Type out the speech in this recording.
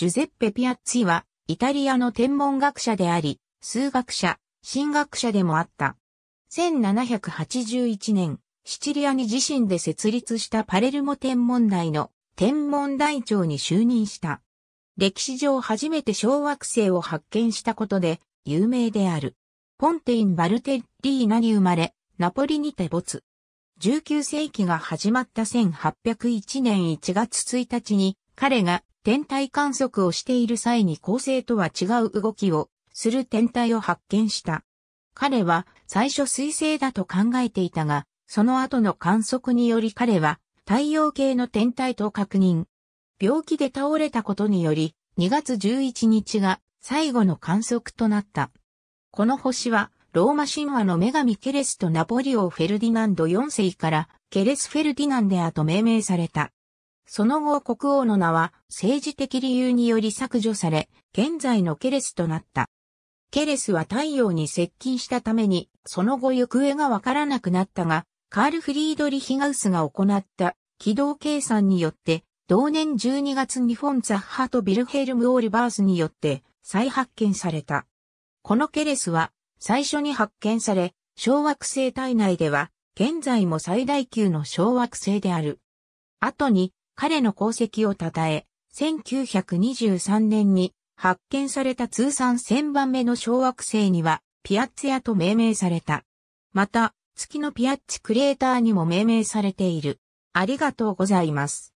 ジュゼッペ・ピアッツィは、イタリアの天文学者であり、数学者、神学者でもあった。1781年、シチリアに自身で設立したパレルモ天文台の天文台長に就任した。歴史上初めて小惑星を発見したことで有名である。ポンテイン・バルテッリーナに生まれ、ナポリにて没。19世紀が始まった1801年1月1日に彼が天体観測をしている際に恒星とは違う動きをする天体を発見した。彼は最初水星だと考えていたが、その後の観測により彼は太陽系の天体と確認。病気で倒れたことにより、2月11日が最後の観測となった。この星は、ローマ神話の女神ケレスとナポリオ・フェルディナンド4世からケレス・フェルディナンデアと命名された。その後国王の名は政治的理由により削除され、現在のケレスとなった。ケレスは太陽に接近したために、その後行方がわからなくなったが、カール・フリードリヒガウスが行った軌道計算によって、同年12月にフォン・ザッハとビルヘルム・オールバースによって再発見された。このケレスは最初に発見され、小惑星体内では現在も最大級の小惑星である。後に彼の功績を称え、1923年に発見された通算1000番目の小惑星にはピアッツヤと命名された。また、月のピアッチクレーターにも命名されている。ありがとうございます。